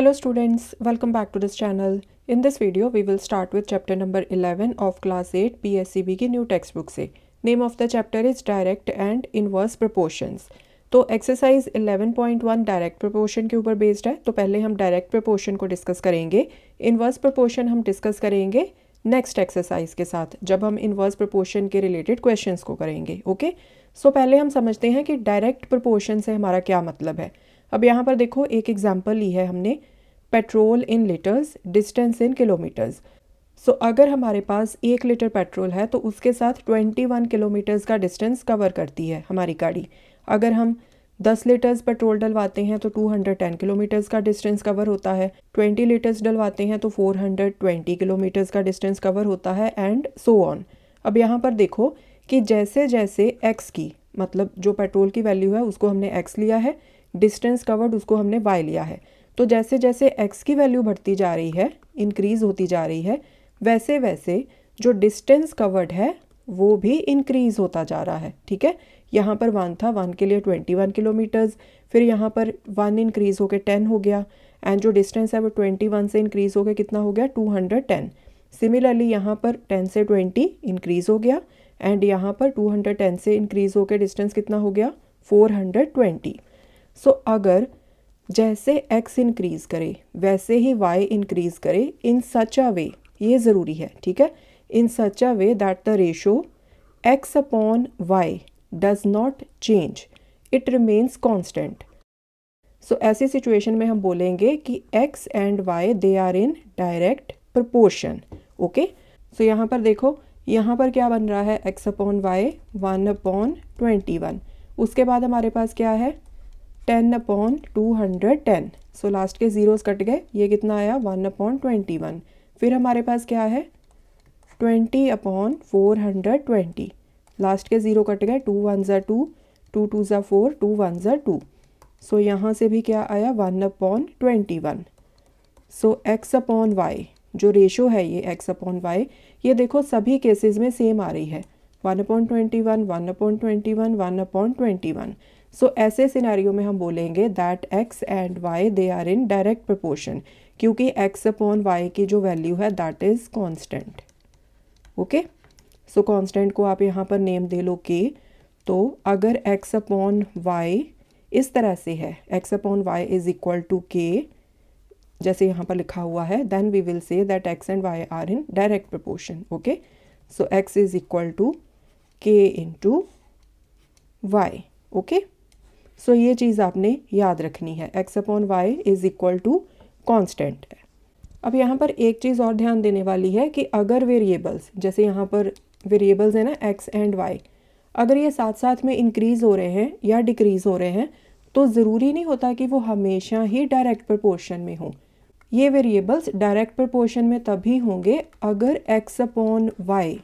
Hello students, welcome back to this channel. In this video, we will start with chapter number 11 of class 8 PSCB की new new book से. Name of the chapter is direct and inverse proportions. तो exercise 11.1 direct proportion के ऊपर based है तो पहले हम direct proportion को डिस्कस करेंगे इनवर्स प्रपोर्शन हम डिस्कस करेंगे नेक्स्ट एक्सरसाइज के साथ जब हम इनवर्स प्रोपोर्शन के रिलेटेड क्वेश्चन को करेंगे ओके okay? सो so, पहले हम समझते हैं कि डायरेक्ट प्रपोर्शन से हमारा क्या मतलब है अब यहाँ पर देखो एक एग्जाम्पल ली है हमने petrol in litres distance in kilometres so अगर हमारे पास एक लीटर पेट्रोल है तो उसके साथ 21 किलोमीटर्स का डिस्टेंस कवर करती है हमारी गाड़ी अगर हम 10 लीटर्स पेट्रोल डलवाते हैं तो 210 किलोमीटर्स का डिस्टेंस कवर होता है 20 लीटर्स डलवाते हैं तो 420 किलोमीटर्स का डिस्टेंस कवर होता है एंड सो ऑन अब यहाँ पर देखो कि जैसे जैसे एक्स की मतलब जो पेट्रोल की वैल्यू है उसको हमने एक्स लिया है डिस्टेंस कवर्ड उसको हमने वाई लिया है तो जैसे जैसे एक्स की वैल्यू बढ़ती जा रही है इंक्रीज़ होती जा रही है वैसे वैसे जो डिस्टेंस कवर्ड है वो भी इंक्रीज़ होता जा रहा है ठीक है यहाँ पर वन था वन के लिए ट्वेंटी वन किलोमीटर्स फिर यहाँ पर वन इंक्रीज़ होकर टेन हो गया एंड जो डिस्टेंस है वो ट्वेंटी वन से इंक्रीज़ होकर कितना हो गया टू हंड्रेड टेन सिमिलरली यहाँ पर टेन से ट्वेंटी इंक्रीज़ हो गया एंड यहाँ पर टू हंड्रेड टेन से इंक्रीज़ होकर डिस्टेंस कितना हो गया फोर हंड्रेड ट्वेंटी सो अगर जैसे x इंक्रीज़ करे वैसे ही y इंक्रीज़ करे इन सच अ वे ये ज़रूरी है ठीक है in such a way that the ratio x upon y does not change it remains constant so ऐसी सिचुएशन में हम बोलेंगे कि x and y they are in direct proportion okay so यहाँ पर देखो यहाँ पर क्या बन रहा है x upon Y one upon twenty one उसके बाद हमारे पास क्या है ten upon two hundred ten so last के ज़ीरोज़ कट गए ये कितना आया वन अपॉन ट्वेंटी वन फिर हमारे पास क्या है twenty upon four hundred twenty last के ज़ीरो कट गए टू वन ज़ा टू टू टू ज़ा फोर टू वन ज़ा टू सो यहाँ से भी क्या आया one upon twenty one so X upon Y जो रेशो है ये एक्स अपॉन वाई ये देखो सभी केसेस में सेम आ रही है one upon twenty one one upon twenty one one upon twenty one so ऐसे सिनारियों में हम बोलेंगे that X and Y they are in direct proportion क्योंकि एक्स अपॉन वाई की जो वैल्यू है that is constant okay so constant को आप यहाँ पर नेम दे लो के तो अगर एक्स अपॉन वाई इस तरह से है X upon Y is equal to K जैसे यहाँ पर लिखा हुआ है then we will say that X and Y are in direct proportion okay so X is equal to k into Y okay so ये चीज़ आपने याद रखनी है X upon Y is equal to constant है अब यहाँ पर एक चीज़ और ध्यान देने वाली है कि अगर वेरिएबल्स जैसे यहाँ पर वेरिएबल्स हैं ना एक्स एंड वाई अगर ये साथ साथ में इंक्रीज़ हो रहे हैं या डिक्रीज़ हो रहे हैं तो ज़रूरी नहीं होता कि वो हमेशा ही डायरेक्ट प्रपोर्शन में हों ये वेरिएबल्स डायरेक्ट प्रपोर्शन में तभी होंगे अगर एक्स अपॉन वाई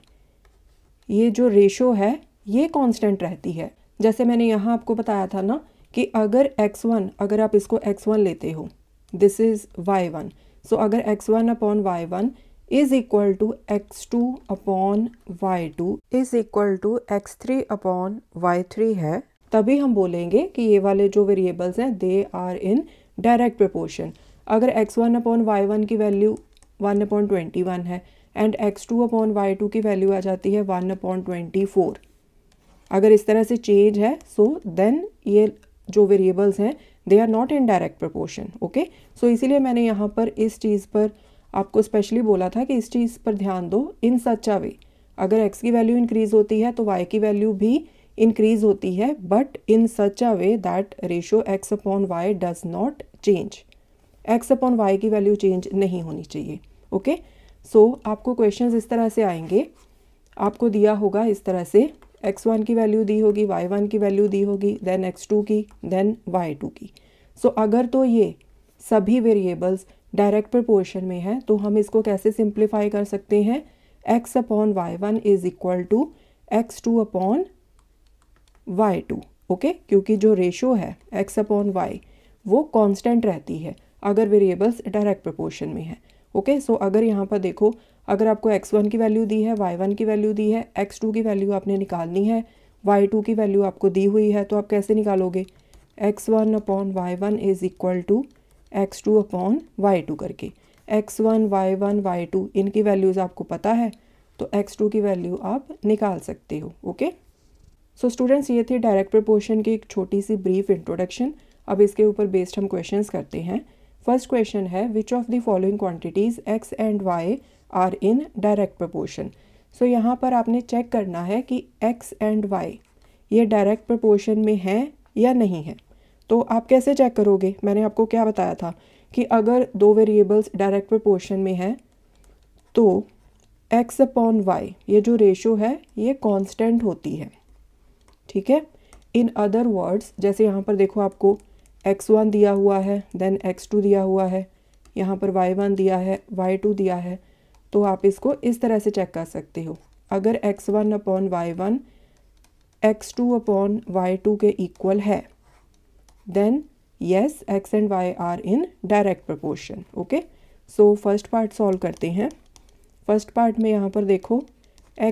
ये जो रेशो है ये कांस्टेंट रहती है जैसे मैंने यहाँ आपको बताया था ना कि अगर x1 अगर आप इसको x1 लेते हो दिस इज़ y1 सो अगर x1 one upon Y one is equal to x two upon Y two is equal to X three upon Y three है तभी हम बोलेंगे कि ये वाले जो वेरिएबल्स हैं they are in direct proportion अगर X one upon Y one की value one upon twenty one है and X two upon Y two की वैल्यू आ जाती है वन अपॉन ट्वेंटी फोर अगर इस तरह से चेंज है सो so देन ये जो वेरिएबल्स हैं they are not in direct proportion okay so इसीलिए मैंने यहाँ पर इस चीज़ पर आपको स्पेशली बोला था कि इस चीज़ पर ध्यान दो इन सच अ वे अगर एक्स की वैल्यू इंक्रीज होती है तो वाई की वैल्यू भी इंक्रीज होती है but in such a way that ratio X upon Y does not change X upon Y की वैल्यू चेंज नहीं होनी चाहिए ओके okay? सो so, आपको क्वेश्चंस इस तरह से आएंगे आपको दिया होगा इस तरह से एक्स वन की वैल्यू दी होगी वाई वन की वैल्यू दी होगी देन एक्स टू की देन वाई टू की सो so, अगर तो ये सभी वेरिएबल्स डायरेक्ट प्रपोर्शन में है तो हम इसको कैसे सिंप्लीफाई कर सकते हैं X upon Y one is equal to x two upon Y two okay क्योंकि जो रेशो है एक्स अपॉन वाई वो कांस्टेंट रहती है अगर वेरिएबल्स डायरेक्ट प्रपोर्शन में है ओके सो अगर यहाँ पर देखो अगर आपको एक्स वन की वैल्यू दी है वाई वन की वैल्यू दी है एक्स टू की वैल्यू आपने निकालनी है वाई टू की वैल्यू आपको दी हुई है तो आप कैसे निकालोगे X one upon Y one is equal to x two upon Y two करके X one Y one Y two इनकी वैल्यूज़ आपको पता है तो एक्स टू की वैल्यू आप निकाल सकते हो ओके सो स्टूडेंट्स ये थी डायरेक्ट प्रपोर्शन की एक छोटी सी ब्रीफ इंट्रोडक्शन अब इसके ऊपर बेस्ड हम क्वेश्चंस करते हैं फर्स्ट क्वेश्चन है which of the following quantities X and Y are in direct proportion so यहाँ पर आपने चेक करना है कि एक्स एंड वाई ये डायरेक्ट प्रपोर्शन में है या नहीं है तो आप कैसे चेक करोगे मैंने आपको क्या बताया था कि अगर दो वेरिएबल्स डायरेक्ट प्रपोर्शन में है तो एक्स अपॉन वाई ये जो रेशो है ये कांस्टेंट होती है ठीक है इन अदर वर्ड्स जैसे यहाँ पर देखो आपको एक्स वन दिया हुआ है देन एक्स टू दिया हुआ है यहाँ पर वाई वन दिया है वाई टू दिया है तो आप इसको इस तरह से चेक कर सकते हो अगर X one upon Y one X two upon Y two के इक्वल है then yes X and Y are in direct proportion okay so first part solve करते हैं फर्स्ट पार्ट में यहाँ पर देखो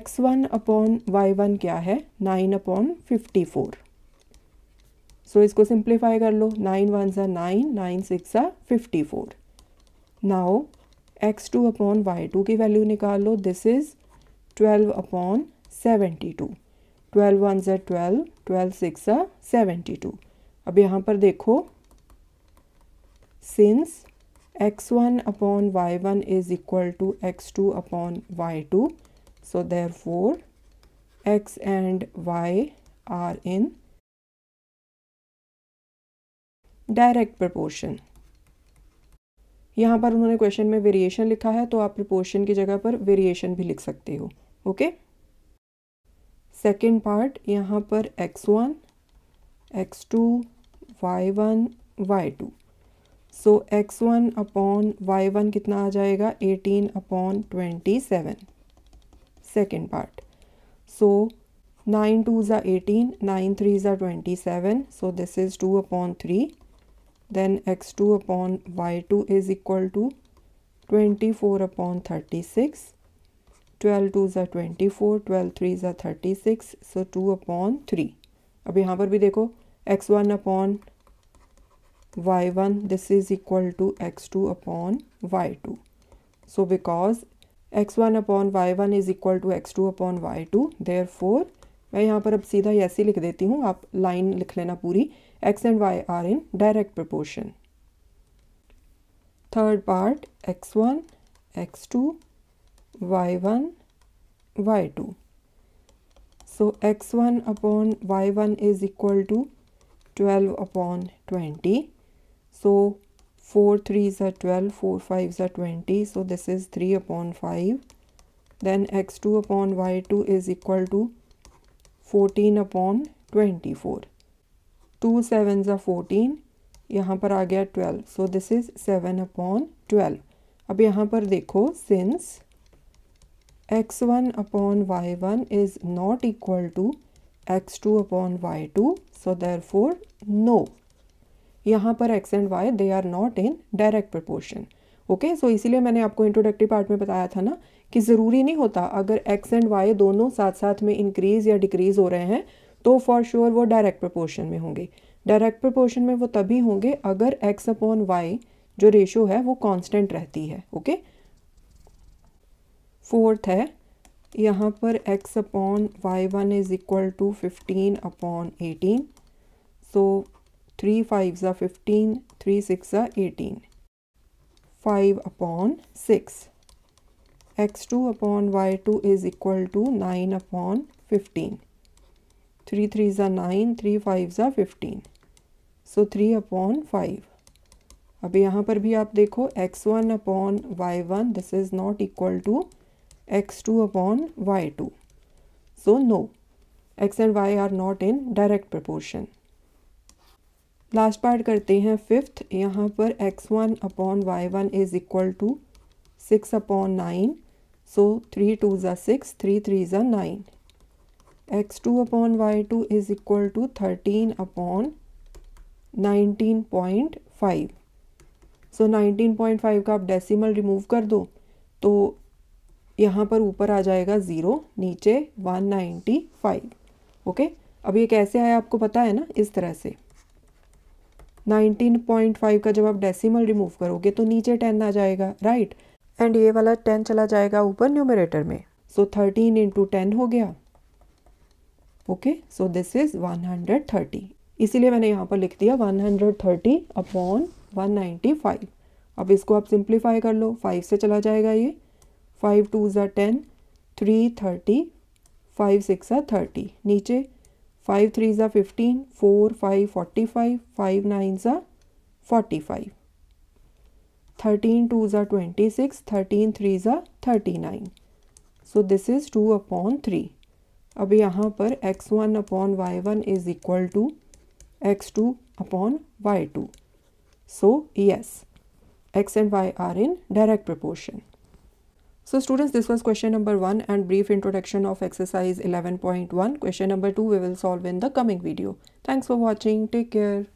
x one upon Y one क्या है nine upon fifty four so इसको सिंप्लीफाई कर लो नाइन वन सा नाइन नाइन सिक्स सा fifty four now X two upon Y two की वैल्यू निकाल लो this is twelve upon seventy two twelve one सा ट्वेल्व ट्वेल्व सिक्स सा सेवेंटी टू अब यहाँ पर देखो since X one upon Y one is equal to x two upon Y two so therefore X and Y are in direct proportion यहाँ पर उन्होंने question में वेरिएशन लिखा है तो आप प्रपोर्शन की जगह पर वेरिएशन भी लिख सकते हो ओके सेकेंड पार्ट यहाँ पर x one X two Y one Y two so X one upon Y one कितना आ जाएगा eighteen upon twenty seven second part so nine two ज़ा एटीन नाइन थ्री ज़ा twenty seven so this is two upon three then x2 upon y2 is equal to 24 upon 36 12 twenty are 24 12 3s are 36 so 2 upon 3 अब यहाँ पर भी देखो x1 one upon Y one this is equal to x two upon Y two so because X one upon Y one is equal to x two upon Y two therefore मैं यहाँ पर अब सीधा ऐसे लिख देती हूँ आप लाइन लिख लेना पूरी x and y are in direct proportion. Third part x1, x2, y1, y2. So x1 upon y1 is equal to 12 upon 20. So 4 3s are 12, 4 5s are 20. So this is 3 upon 5. Then x2 upon y2 is equal to 14 upon 24. Two seven ज़ा fourteen यहाँ पर आ गया twelve so this is seven upon twelve अब यहाँ पर देखो since X one upon Y one is not equal to x two upon Y two so therefore no यहाँ पर X and Y they are not in direct proportion okay so इसीलिए मैंने आपको introductory part में बताया था ना कि ज़रूरी नहीं होता अगर एक्स एंड वाई दोनों साथ साथ में इंक्रीज़ या डिक्रीज़ हो रहे हैं तो फॉर श्योर sure वो डायरेक्ट प्रपोर्शन में होंगे डायरेक्ट प्रपोर्शन में वो तभी होंगे अगर एक्स अपॉन वाई जो रेशो है वो कांस्टेंट रहती है ओके फोर्थ है यहाँ पर x upon Y one is equal to fifteen upon eighteen so three five ज़ा फिफ्टीन थ्री सिक्स ज़ा eighteen five upon six x two upon Y two is equal to nine upon fifteen 3 3 is a 9 3 5 is a 15 so three upon five अब यहाँ पर भी आप देखो x one upon Y one this is not equal to x two upon Y two so no x and Y are not in direct proportion last part करते हैं fifth यहाँ पर x one upon Y one is equal to six upon nine so three two ज़ा six three three ज़ा nine x two upon Y two is equal to thirteen upon nineteen point five so nineteen point five का आप decimal remove कर दो तो यहाँ पर ऊपर आ जाएगा ज़ीरो नीचे वन नाइन्टी फाइव ओके अब ये कैसे आया आपको पता है ना इस तरह से नाइनटीन पॉइंट फाइव का जब आप डेसीमल रिमूव करोगे तो नीचे टेन आ जाएगा राइट right? एंड ये वाला टेन चला जाएगा ऊपर न्यूमरेटर में सो थर्टीन इंटू टेन हो गया ओके सो दिस इज़ 130 इसीलिए मैंने यहाँ पर लिख दिया 130 अपॉन 195 अब इसको आप सिंप्लीफाई कर लो 5 से चला जाएगा ये 5 टू ज़ा ten three thirty five six ज़ा थर्टी नीचे फाइव थ्री ज़ा fifteen four five forty five five nine ज़ा फोर्टी फाइव थर्टीन टू ज़ा ट्वेंटी सिक्स थर्टीन थ्री ज़ा thirty nine so this is two upon three अब यहाँ x1 upon y1 is equal to x2 upon y2. So so x and y are in direct proportion. So students, this was question number 1 and brief introduction of exercise 11.1. Question number 2 we will solve in the coming video. Thanks for watching. Take care.